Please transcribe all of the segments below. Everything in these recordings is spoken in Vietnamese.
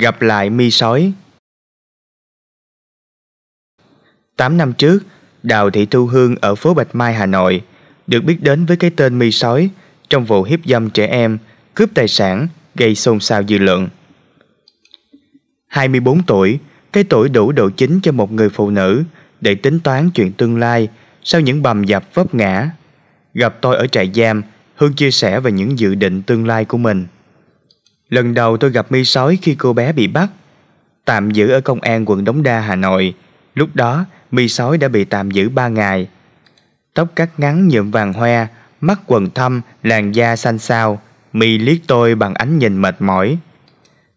Gặp lại mi sói tám năm trước, Đào Thị Thu Hương ở phố Bạch Mai, Hà Nội được biết đến với cái tên mi sói trong vụ hiếp dâm trẻ em, cướp tài sản, gây xôn xao dư luận. 24 tuổi, cái tuổi đủ độ chính cho một người phụ nữ để tính toán chuyện tương lai sau những bầm dập vấp ngã. Gặp tôi ở trại giam, Hương chia sẻ về những dự định tương lai của mình. Lần đầu tôi gặp mi sói khi cô bé bị bắt, tạm giữ ở công an quận Đống Đa, Hà Nội. Lúc đó, mi sói đã bị tạm giữ 3 ngày. Tóc cắt ngắn nhuộm vàng hoe, mắt quần thâm, làn da xanh xao, mi liếc tôi bằng ánh nhìn mệt mỏi.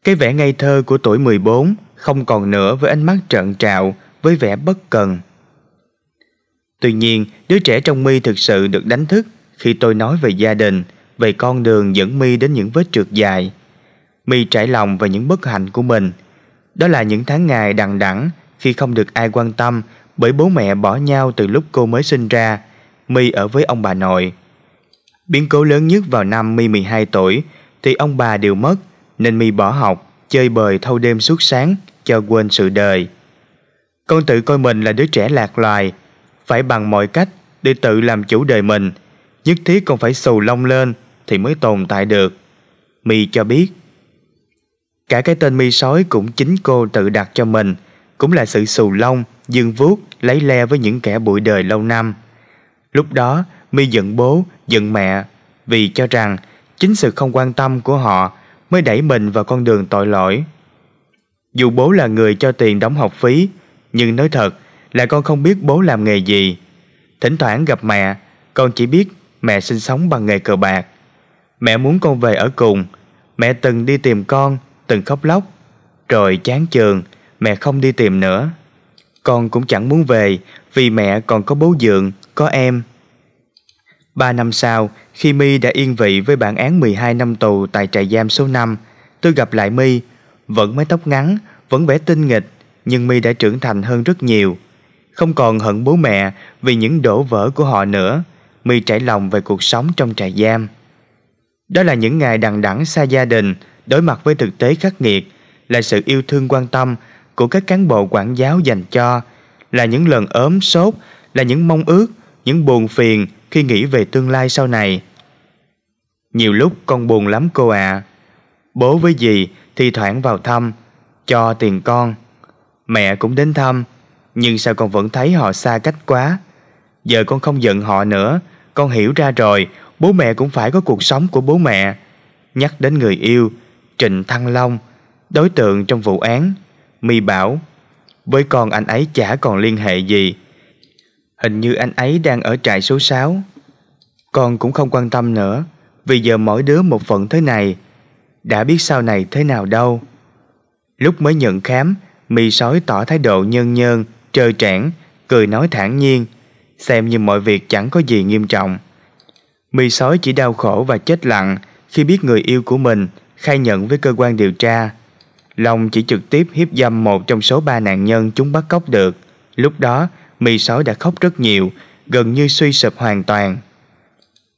Cái vẻ ngây thơ của tuổi 14 không còn nữa với ánh mắt trợn trạo, với vẻ bất cần. Tuy nhiên, đứa trẻ trong mi thực sự được đánh thức khi tôi nói về gia đình, về con đường dẫn mi đến những vết trượt dài. My trải lòng về những bất hạnh của mình. Đó là những tháng ngày đằng đẵng khi không được ai quan tâm bởi bố mẹ bỏ nhau từ lúc cô mới sinh ra. My ở với ông bà nội. Biến cố lớn nhất vào năm My hai tuổi thì ông bà đều mất nên My bỏ học, chơi bời thâu đêm suốt sáng cho quên sự đời. Con tự coi mình là đứa trẻ lạc loài, phải bằng mọi cách để tự làm chủ đời mình, nhất thiết còn phải xù lông lên thì mới tồn tại được. My cho biết Cả cái tên mi sói cũng chính cô tự đặt cho mình, cũng là sự xù lông, dương vuốt, lấy le với những kẻ bụi đời lâu năm. Lúc đó, mi giận bố, giận mẹ, vì cho rằng chính sự không quan tâm của họ mới đẩy mình vào con đường tội lỗi. Dù bố là người cho tiền đóng học phí, nhưng nói thật là con không biết bố làm nghề gì. Thỉnh thoảng gặp mẹ, con chỉ biết mẹ sinh sống bằng nghề cờ bạc. Mẹ muốn con về ở cùng. Mẹ từng đi tìm con từng khóc lóc. Rồi chán chường, mẹ không đi tìm nữa. Con cũng chẳng muốn về vì mẹ còn có bố dượng, có em. Ba năm sau, khi My đã yên vị với bản án mười hai năm tù tại trại giam số năm, tôi gặp lại My, vẫn mái tóc ngắn, vẫn vẻ tinh nghịch, nhưng My đã trưởng thành hơn rất nhiều. Không còn hận bố mẹ vì những đổ vỡ của họ nữa, My trải lòng về cuộc sống trong trại giam. Đó là những ngày đằng đẵng xa gia đình, đối mặt với thực tế khắc nghiệt là sự yêu thương quan tâm của các cán bộ quản giáo dành cho, là những lần ốm sốt, là những mong ước, những buồn phiền khi nghĩ về tương lai sau này. Nhiều lúc con buồn lắm cô ạ. À. Bố với dì thì thoảng vào thăm, cho tiền con. Mẹ cũng đến thăm, nhưng sao con vẫn thấy họ xa cách quá. Giờ con không giận họ nữa, con hiểu ra rồi, bố mẹ cũng phải có cuộc sống của bố mẹ. Nhắc đến người yêu, Trịnh Thăng Long, đối tượng trong vụ án, mi bảo với con anh ấy chả còn liên hệ gì. Hình như anh ấy đang ở trại số 6. Con cũng không quan tâm nữa, vì giờ mỗi đứa một phận thế này, đã biết sau này thế nào đâu. Lúc mới nhận khám, mi sói tỏ thái độ nhân nhơn, trơ trẽn, cười nói thản nhiên, xem như mọi việc chẳng có gì nghiêm trọng. Mi sói chỉ đau khổ và chết lặng khi biết người yêu của mình khai nhận với cơ quan điều tra, Long chỉ trực tiếp hiếp dâm một trong số ba nạn nhân chúng bắt cóc được. Lúc đó, Mì Sói đã khóc rất nhiều, gần như suy sụp hoàn toàn.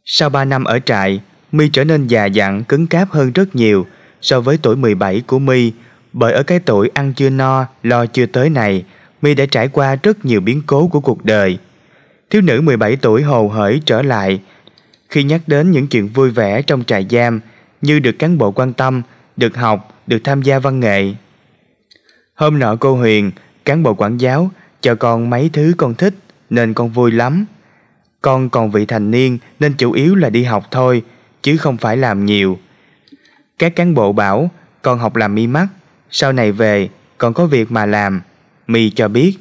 Sau ba năm ở trại, My trở nên già dặn, cứng cáp hơn rất nhiều so với tuổi mười bảy của My, bởi ở cái tuổi ăn chưa no, lo chưa tới này, My đã trải qua rất nhiều biến cố của cuộc đời. Thiếu nữ mười bảy tuổi hồ hởi trở lại, khi nhắc đến những chuyện vui vẻ trong trại giam, như được cán bộ quan tâm, được học, được tham gia văn nghệ. Hôm nọ cô Huyền, cán bộ quản giáo, cho con mấy thứ con thích nên con vui lắm. Con còn vị thành niên nên chủ yếu là đi học thôi, chứ không phải làm nhiều. Các cán bộ bảo con học làm mi mắt, sau này về con có việc mà làm, mi cho biết.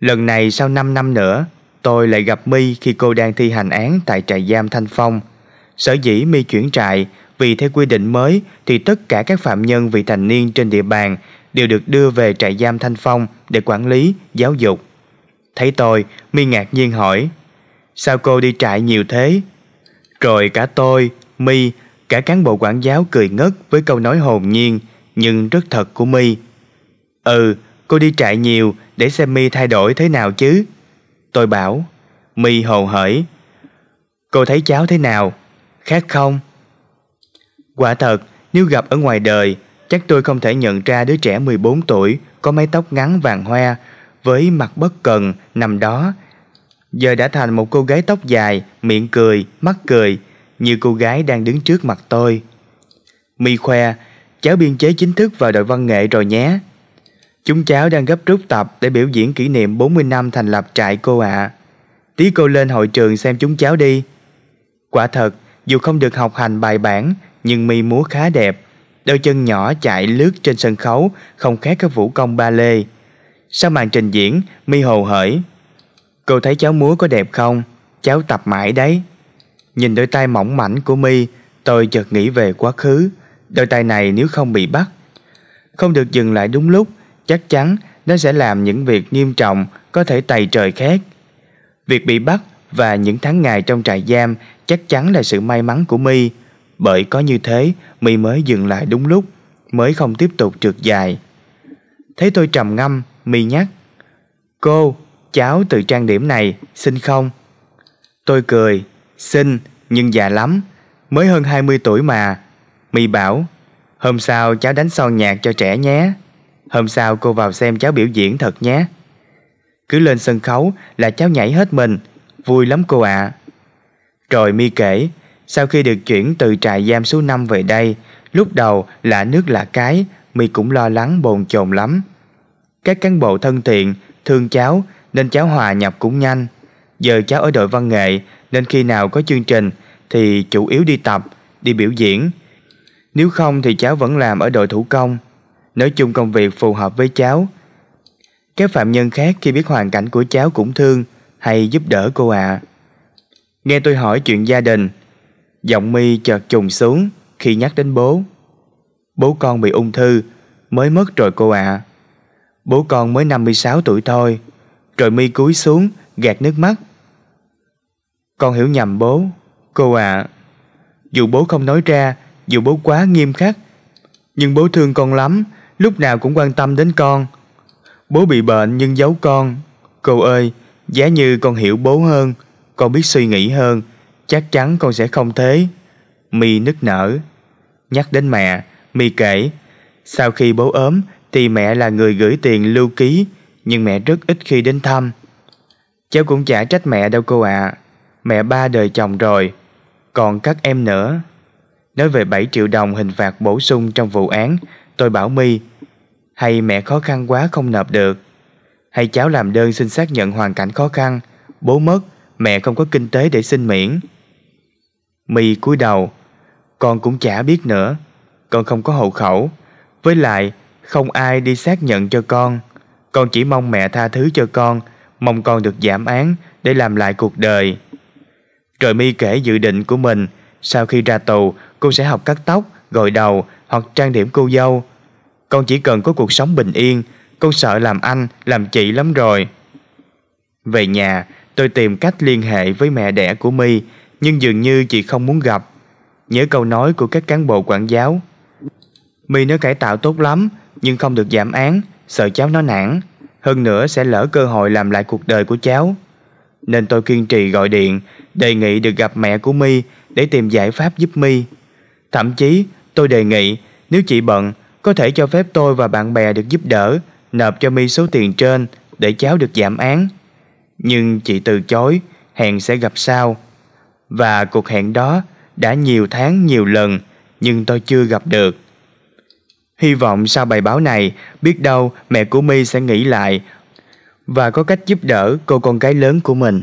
Lần này sau 5 năm nữa, tôi lại gặp mi khi cô đang thi hành án tại trại giam Thanh Phong – Sở dĩ mi chuyển trại vì theo quy định mới thì tất cả các phạm nhân vị thành niên trên địa bàn đều được đưa về trại giam Thanh Phong để quản lý, giáo dục. Thấy tôi, mi ngạc nhiên hỏi, sao cô đi trại nhiều thế? Rồi cả tôi, mi cả cán bộ quản giáo cười ngất với câu nói hồn nhiên nhưng rất thật của mi ừ cô đi trại nhiều để xem mi thay đổi thế nào chứ tôi bảo mi hồ hởi cô thấy cháu thế nào khác không? Quả thật, nếu gặp ở ngoài đời, chắc tôi không thể nhận ra đứa trẻ 14 tuổi có mái tóc ngắn vàng hoe với mặt bất cần nằm đó. Giờ đã thành một cô gái tóc dài, miệng cười, mắt cười, như cô gái đang đứng trước mặt tôi. Mi khoe, cháu biên chế chính thức vào đội văn nghệ rồi nhé. Chúng cháu đang gấp rút tập để biểu diễn kỷ niệm 40 năm thành lập trại cô ạ. À. Tí cô lên hội trường xem chúng cháu đi. Quả thật, dù không được học hành bài bản, nhưng mi múa khá đẹp. Đôi chân nhỏ chạy lướt trên sân khấu, không khác các vũ công ba lê. Sau màn trình diễn, mi hồ hởi. Cô thấy cháu múa có đẹp không? Cháu tập mãi đấy. Nhìn đôi tay mỏng mảnh của mi, tôi chợt nghĩ về quá khứ. Đôi tay này nếu không bị bắt, không được dừng lại đúng lúc, chắc chắn nó sẽ làm những việc nghiêm trọng có thể tày trời khác. Việc bị bắt và những tháng ngày trong trại giam chắc chắn là sự may mắn của mi bởi có như thế mi mới dừng lại đúng lúc mới không tiếp tục trượt dài thấy tôi trầm ngâm mi nhắc cô cháu từ trang điểm này xin không tôi cười xin nhưng già lắm mới hơn hai mươi tuổi mà mi bảo hôm sau cháu đánh son nhạc cho trẻ nhé hôm sau cô vào xem cháu biểu diễn thật nhé cứ lên sân khấu là cháu nhảy hết mình vui lắm cô ạ à. Rồi mi kể, sau khi được chuyển từ trại giam số 5 về đây, lúc đầu lạ nước lạ cái, mi cũng lo lắng bồn chồn lắm. Các cán bộ thân thiện, thương cháu nên cháu hòa nhập cũng nhanh. Giờ cháu ở đội văn nghệ nên khi nào có chương trình thì chủ yếu đi tập, đi biểu diễn. Nếu không thì cháu vẫn làm ở đội thủ công. Nói chung công việc phù hợp với cháu. Các phạm nhân khác khi biết hoàn cảnh của cháu cũng thương hay giúp đỡ cô ạ. À. Nghe tôi hỏi chuyện gia đình, giọng mi chợt trùng xuống khi nhắc đến bố. Bố con bị ung thư, mới mất rồi cô ạ. À. Bố con mới năm mươi sáu tuổi thôi, rồi mi cúi xuống gạt nước mắt. Con hiểu nhầm bố, cô ạ. À. Dù bố không nói ra, dù bố quá nghiêm khắc, nhưng bố thương con lắm, lúc nào cũng quan tâm đến con. Bố bị bệnh nhưng giấu con. Cô ơi, giá như con hiểu bố hơn, con biết suy nghĩ hơn, chắc chắn con sẽ không thế. Mi nức nở. Nhắc đến mẹ, Mi kể, sau khi bố ốm thì mẹ là người gửi tiền lưu ký, nhưng mẹ rất ít khi đến thăm. Cháu cũng chả trách mẹ đâu cô ạ. À. Mẹ ba đời chồng rồi, còn các em nữa. Nói về 7 triệu đồng hình phạt bổ sung trong vụ án, tôi bảo Mi, hay mẹ khó khăn quá không nộp được, hay cháu làm đơn xin xác nhận hoàn cảnh khó khăn, bố mất mẹ không có kinh tế để xin miễn. My cúi đầu, con cũng chả biết nữa, con không có hộ khẩu, với lại không ai đi xác nhận cho con. Con chỉ mong mẹ tha thứ cho con, mong con được giảm án để làm lại cuộc đời. Rồi My kể dự định của mình, sau khi ra tù, cô sẽ học cắt tóc, gội đầu hoặc trang điểm cô dâu. Con chỉ cần có cuộc sống bình yên, con sợ làm anh, làm chị lắm rồi. Về nhà, Tôi tìm cách liên hệ với mẹ đẻ của My, nhưng dường như chị không muốn gặp. Nhớ câu nói của các cán bộ quản giáo. My nó cải tạo tốt lắm, nhưng không được giảm án, sợ cháu nó nản. Hơn nữa sẽ lỡ cơ hội làm lại cuộc đời của cháu. Nên tôi kiên trì gọi điện, đề nghị được gặp mẹ của My để tìm giải pháp giúp My. Thậm chí, tôi đề nghị nếu chị bận, có thể cho phép tôi và bạn bè được giúp đỡ, nộp cho My số tiền trên để cháu được giảm án nhưng chị từ chối, hẹn sẽ gặp sau. Và cuộc hẹn đó đã nhiều tháng nhiều lần nhưng tôi chưa gặp được. Hy vọng sau bài báo này, biết đâu mẹ của My sẽ nghĩ lại và có cách giúp đỡ cô con gái lớn của mình.